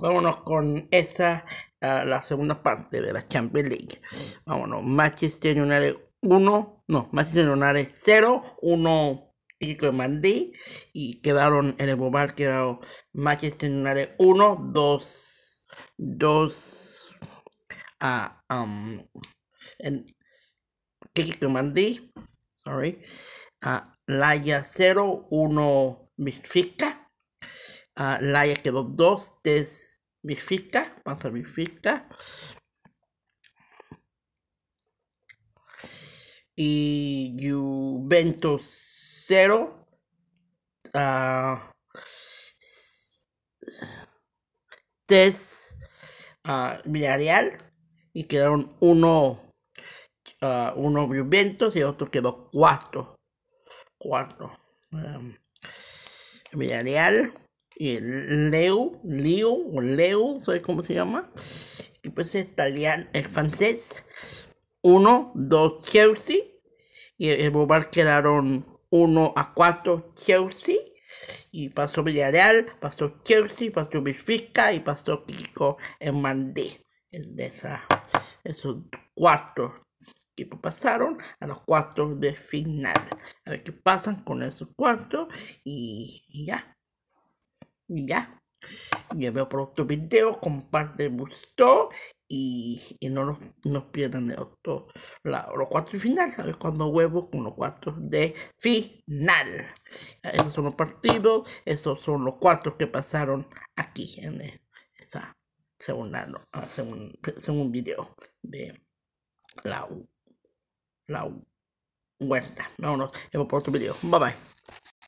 Vámonos con esa, la segunda parte de la Champions League. Vámonos, Manchester United 1, no, Manchester United 0, 1 de Mandí y quedaron en el bobal, quedó Manchester United 1, 2, 2 a uh, um, en Mandí, sorry, a uh, 0, 1 Misfica la Laia quedó dos es Bifica, pasa Bifica. Y Juventus cero a ah, tres a ah, Villarreal. Y quedaron uno, a ah, uno Juventus y otro quedó cuatro. Cuatro. Um, Villarreal. Leo, Leo, o Leo, ¿sabes cómo se llama? Y pues es italiano, es francés. Uno, dos, Chelsea. Y el Bobar quedaron 1 a 4 Chelsea. Y pasó Villarreal, pasó Chelsea, pasó Benfica y pasó Kiko Mandé El esa, esos cuatro equipos pasaron a los cuatro de final. A ver qué pasan con esos cuatro y ya. Y ya. veo por otro video, comparte, gustó y, y no nos, pierdan de otro, la, los cuatro final. sabes cuando huevo con los cuatro de final. Esos son los partidos, esos son los cuatro que pasaron aquí en esta segunda, no, ah, según, video de la La U. no Vámonos, vemos por otro video. Bye bye.